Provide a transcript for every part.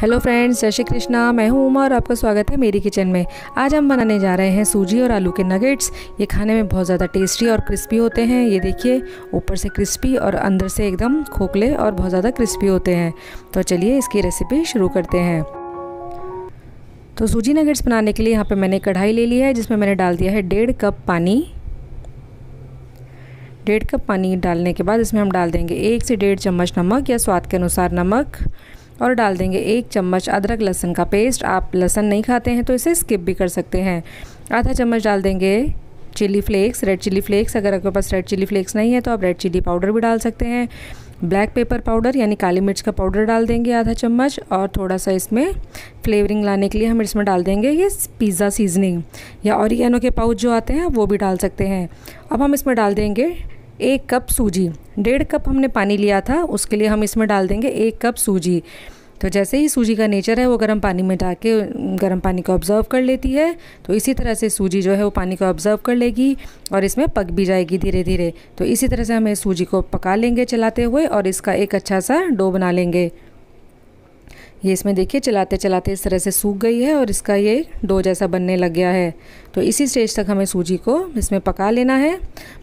hello friends जय श्री कृष्णा मैं हूं उमा और आपका स्वागत है मेरी किचन में आज हम बनाने जा रहे हैं सूजी और आलू के नगेट्स ये खाने में बहुत ज़्यादा टेस्टी और क्रिस्पी होते हैं ये देखिए ऊपर से क्रिस्पी और अंदर से एकदम खोखले और बहुत ज़्यादा क्रिस्पी होते हैं तो चलिए इसकी रेसिपी शुरू करते हैं तो सूजी नगेट्स बनाने के लिए यहाँ पर मैंने कढ़ाई ले ली है जिसमें मैंने डाल दिया है डेढ़ कप पानी डेढ़ कप पानी डालने के बाद इसमें हम डाल देंगे एक से डेढ़ चम्मच नमक या स्वाद के अनुसार नमक और डाल देंगे एक चम्मच अदरक लहसुन का पेस्ट आप लहसुन नहीं खाते हैं तो इसे स्किप भी कर सकते हैं आधा चम्मच डाल देंगे chilli flakes red chilli flakes अगर आपके पास रेड चिली फ्लेक्स नहीं है तो आप रेड चिली पाउडर भी डाल सकते हैं ब्लैक पेपर पाउडर यानी काली मिर्च का पाउडर डाल देंगे आधा चम्मच और थोड़ा सा इसमें फ्लेवरिंग लाने के लिए हम इसमें डाल देंगे ये पिज़्ज़ा सीजनिंग या और के पाउच जो आते हैं वो भी डाल सकते हैं अब हम इसमें डाल देंगे एक कप सूजी डेढ़ कप हमने पानी लिया था उसके लिए हम इसमें डाल देंगे एक कप सूजी तो जैसे ही सूजी का नेचर है वो गर्म पानी में डाल के गर्म पानी को ऑब्ज़र्व कर लेती है तो इसी तरह से सूजी जो है वो पानी को ऑब्ज़र्व कर लेगी और इसमें पक भी जाएगी धीरे धीरे तो इसी तरह से हमें सूजी को पका लेंगे चलाते हुए और इसका एक अच्छा सा डो बना लेंगे ये इसमें देखिए चलाते चलाते इस तरह से सूख गई है और इसका ये डो जैसा बनने लग गया है तो इसी स्टेज तक हमें सूजी को इसमें पका लेना है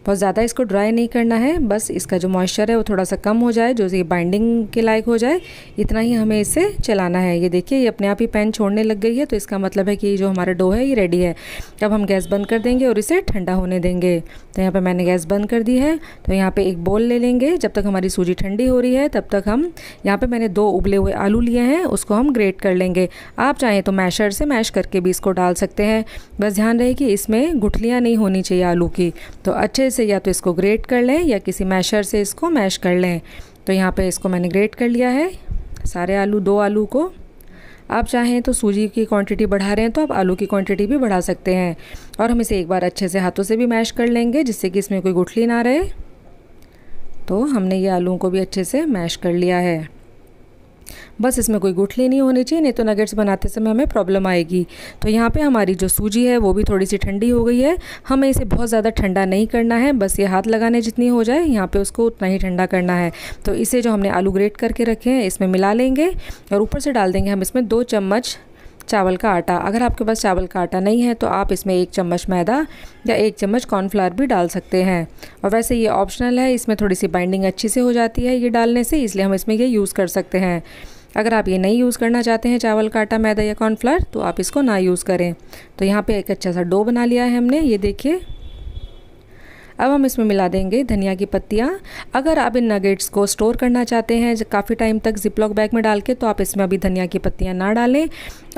बहुत ज़्यादा इसको ड्राई नहीं करना है बस इसका जो मॉइस्चर है वो थोड़ा सा कम हो जाए जो ये बाइंडिंग के लायक हो जाए इतना ही हमें इसे चलाना है ये देखिए ये अपने आप ही पैन छोड़ने लग गई है तो इसका मतलब है कि जो हमारा डो है ये रेडी है अब हम गैस बंद कर देंगे और इसे ठंडा होने देंगे तो यहाँ पर मैंने गैस बंद कर दी है तो यहाँ पर एक बोल ले लेंगे जब तक हमारी सूजी ठंडी हो रही है तब तक हम यहाँ पर मैंने दो उबले हुए आलू लिए हैं उसको हम ग्रेट कर लेंगे आप चाहें तो मैशर से मैश करके भी इसको डाल सकते हैं बस ध्यान है कि इसमें गुठलियाँ नहीं होनी चाहिए आलू की तो अच्छे से या तो इसको ग्रेट कर लें या किसी मैशर से इसको मैश कर लें तो यहाँ पे इसको मैंने ग्रेट कर लिया है सारे आलू दो आलू को आप चाहें तो सूजी की क्वांटिटी बढ़ा रहे हैं तो आप आलू की क्वांटिटी भी बढ़ा सकते हैं और हम इसे एक बार अच्छे से हाथों से भी मैश कर लेंगे जिससे कि इसमें कोई गुठली ना रहे तो हमने ये आलू को भी अच्छे से मैश कर लिया है बस इसमें कोई गुठली नहीं होनी चाहिए नहीं तो नगेट्स बनाते समय हमें प्रॉब्लम आएगी तो यहाँ पे हमारी जो सूजी है वो भी थोड़ी सी ठंडी हो गई है हमें इसे बहुत ज़्यादा ठंडा नहीं करना है बस ये हाथ लगाने जितनी हो जाए यहाँ पर उसको उतना ही ठंडा करना है तो इसे जो हमने आलू ग्रेट करके रखे हैं इसमें मिला लेंगे और ऊपर से डाल देंगे हम इसमें दो चम्मच चावल का आटा अगर आपके पास चावल का आटा नहीं है तो आप इसमें एक चम्मच मैदा या एक चम्मच कॉर्नफ्लावर भी डाल सकते हैं और वैसे ये ऑप्शनल है इसमें थोड़ी सी बाइंडिंग अच्छी से हो जाती है ये डालने से इसलिए हम इसमें ये यूज़ कर सकते हैं अगर आप ये नहीं यूज़ करना चाहते हैं चावल का आटा मैदा या कॉर्नफ्लावर तो आप इसको ना यूज़ करें तो यहाँ पे एक अच्छा सा डो बना लिया है हमने ये देखिए अब हम इसमें मिला देंगे धनिया की पत्तियाँ अगर आप इन नगेट्स को स्टोर करना चाहते हैं काफ़ी टाइम तक लॉक बैग में डाल के तो आप इसमें अभी धनिया की पत्तियाँ ना डालें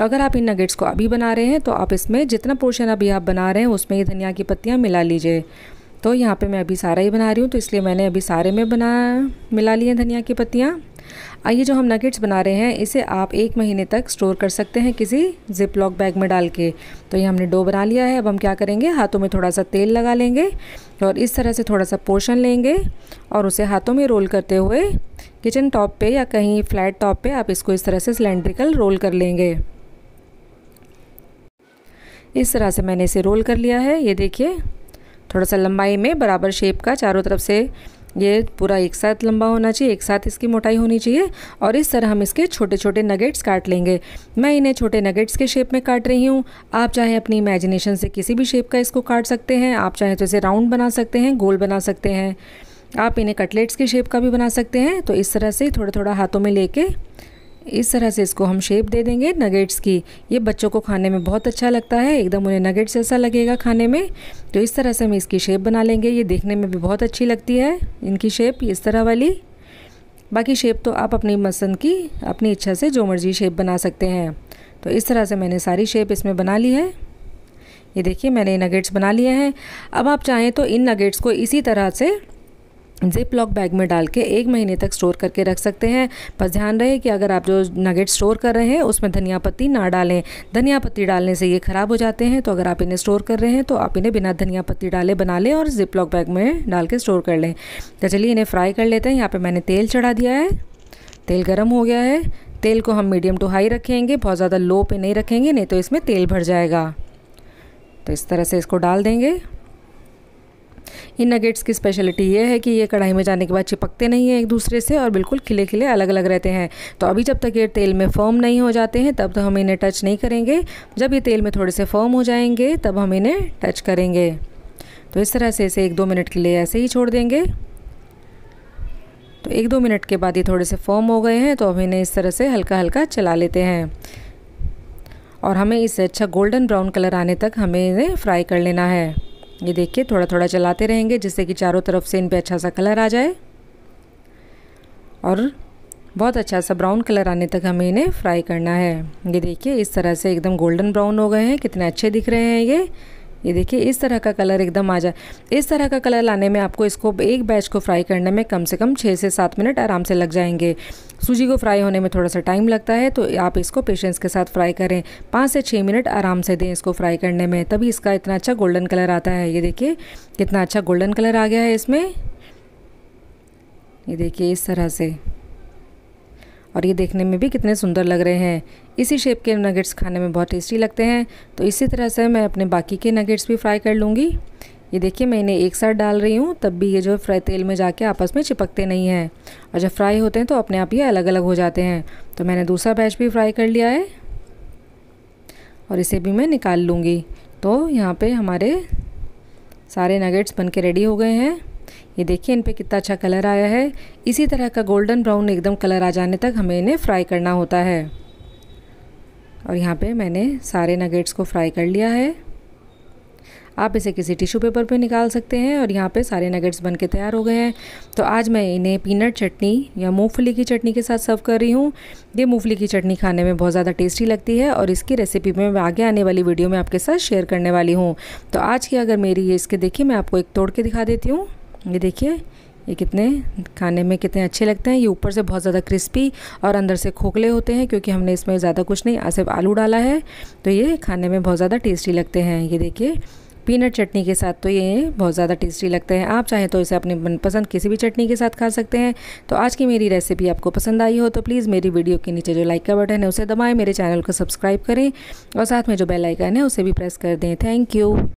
अगर आप इन नगेट्स को अभी बना रहे हैं तो आप इसमें जितना पोर्शन अभी आप बना रहे हैं उसमें ये धनिया की पत्तियाँ मिला लीजिए तो यहाँ पे मैं अभी सारा ही बना रही हूँ तो इसलिए मैंने अभी सारे में बना मिला लिए धनिया की पत्तियाँ आइए जो हम नगेट्स बना रहे हैं इसे आप एक महीने तक स्टोर कर सकते हैं किसी जिप लॉक बैग में डाल के तो ये हमने डो बना लिया है अब हम क्या करेंगे हाथों में थोड़ा सा तेल लगा लेंगे और इस तरह से थोड़ा सा पोर्शन लेंगे और उसे हाथों में रोल करते हुए किचन टॉप पे या कहीं फ्लैट टॉप पे आप इसको इस तरह से सिलेंड्रिकल रोल कर लेंगे इस तरह से मैंने इसे रोल कर लिया है ये देखिए थोड़ा सा लंबाई में बराबर शेप का चारों तरफ से ये पूरा एक साथ लंबा होना चाहिए एक साथ इसकी मोटाई होनी चाहिए और इस तरह हम इसके छोटे छोटे नगेट्स काट लेंगे मैं इन्हें छोटे नगेट्स के शेप में काट रही हूँ आप चाहे अपनी इमेजिनेशन से किसी भी शेप का इसको काट सकते हैं आप चाहे तो इसे राउंड बना सकते हैं गोल बना सकते हैं आप इन्हें कटलेट्स के शेप का भी बना सकते हैं तो इस तरह से थोड़ा थोड़ा हाथों में लेके इस तरह से इसको हम शेप दे देंगे नगेट्स की ये बच्चों को खाने में बहुत अच्छा लगता है एकदम उन्हें नगेट्स ऐसा लगेगा खाने में तो इस तरह से हम इसकी शेप बना लेंगे ये देखने में भी बहुत अच्छी लगती है इनकी शेप इस तरह वाली बाकी शेप तो आप अपनी पसंद की अपनी इच्छा से जो मर्जी शेप बना सकते हैं तो इस तरह से मैंने सारी शेप इसमें बना ली है ये देखिए मैंने नगेट्स बना लिए हैं अब आप चाहें तो इन नगेट्स को इसी तरह से जिप लॉक बैग में डाल के एक महीने तक स्टोर करके रख सकते हैं बस ध्यान रहे कि अगर आप जो नगेट स्टोर कर रहे हैं उसमें धनिया पत्ती ना डालें धनिया पत्ती डालने से ये ख़राब हो जाते हैं तो अगर आप इन्हें स्टोर कर रहे हैं तो आप इन्हें बिना धनिया पत्ती डाले बना लें और जिप लॉक बैग में डाल के स्टोर कर लें तो चलिए इन्हें फ्राई कर लेते हैं यहाँ पर मैंने तेल चढ़ा दिया है तेल गर्म हो गया है तेल को हम मीडियम टू हाई रखेंगे बहुत ज़्यादा लो पर नहीं रखेंगे नहीं तो इसमें तेल भर जाएगा तो इस तरह से इसको डाल देंगे इन नगेट्स की स्पेशलिटी ये है कि ये कढ़ाई में जाने के बाद चिपकते नहीं हैं एक दूसरे से और बिल्कुल खिले खिले अलग अलग रहते हैं तो अभी जब तक ये तेल में फर्म नहीं हो जाते हैं तब तो हम इन्हें टच नहीं करेंगे जब ये तेल में थोड़े से फर्म हो जाएंगे तब हम इन्हें टच करेंगे तो इस तरह से इसे एक दो मिनट के लिए ऐसे ही छोड़ देंगे तो एक दो मिनट के बाद ये थोड़े से फॉर्म हो गए हैं तो अब इन्हें इस तरह से हल्का हल्का चला लेते हैं और हमें इसे अच्छा गोल्डन ब्राउन कलर आने तक हमें इन्हें फ्राई कर लेना है ये देखिए थोड़ा थोड़ा चलाते रहेंगे जिससे कि चारों तरफ से इन पर अच्छा सा कलर आ जाए और बहुत अच्छा सा ब्राउन कलर आने तक हमें इन्हें फ्राई करना है ये देखिए इस तरह से एकदम गोल्डन ब्राउन हो गए हैं कितने अच्छे दिख रहे हैं ये ये देखिए इस तरह का कलर एकदम आ जाए इस तरह का कलर लाने में आपको इसको एक बैच को फ्राई करने में कम से कम छः से सात मिनट आराम से लग जाएंगे सूजी को फ्राई होने में थोड़ा सा टाइम लगता है तो आप इसको पेशेंस के साथ फ्राई करें पाँच से छः मिनट आराम से दें इसको फ्राई करने में तभी इसका इतना अच्छा गोल्डन कलर आता है ये देखिए कितना अच्छा गोल्डन कलर आ गया है इसमें ये देखिए इस तरह से और ये देखने में भी कितने सुंदर लग रहे हैं इसी शेप के नगेट्स खाने में बहुत टेस्टी लगते हैं तो इसी तरह से मैं अपने बाकी के नगेट्स भी फ्राई कर लूँगी ये देखिए मैं इन्हें एक साथ डाल रही हूँ तब भी ये जो फ्राई तेल में जाके आपस में चिपकते नहीं हैं और जब फ्राई होते हैं तो अपने आप ये अलग अलग हो जाते हैं तो मैंने दूसरा बैच भी फ्राई कर लिया है और इसे भी मैं निकाल लूँगी तो यहाँ पे हमारे सारे नगेट्स बन के रेडी हो गए हैं ये देखिए इन पर कितना अच्छा कलर आया है इसी तरह का गोल्डन ब्राउन एकदम कलर आ जाने तक हमें इन्हें फ्राई करना होता है और यहाँ पे मैंने सारे नगेट्स को फ्राई कर लिया है आप इसे किसी टिश्यू पेपर पे निकाल सकते हैं और यहाँ पे सारे नगेट्स बन के तैयार हो गए हैं तो आज मैं इन्हें पीनट चटनी या मूंगफली की चटनी के साथ सर्व कर रही हूँ ये मूंगफली की चटनी खाने में बहुत ज़्यादा टेस्टी लगती है और इसकी रेसिपी में मैं आगे आने वाली वीडियो में आपके साथ शेयर करने वाली हूँ तो आज की अगर मेरी ये इसके देखिए मैं आपको एक तोड़ के दिखा देती हूँ ये देखिए ये कितने खाने में कितने अच्छे लगते हैं ये ऊपर से बहुत ज़्यादा क्रिस्पी और अंदर से खोखले होते हैं क्योंकि हमने इसमें ज़्यादा कुछ नहीं सिर्फ आलू डाला है तो ये खाने में बहुत ज़्यादा टेस्टी लगते हैं ये देखिए पीनट चटनी के साथ तो ये बहुत ज़्यादा टेस्टी लगते हैं आप चाहें तो इसे अपने मनपसंद किसी भी चटनी के साथ खा सकते हैं तो आज की मेरी रेसिपी आपको पसंद आई हो तो प्लीज़ मेरी वीडियो के नीचे जो लाइक का बटन है उसे दबाएं मेरे चैनल को सब्सक्राइब करें और साथ में जो बेल आइकन है उसे भी प्रेस कर दें थैंक यू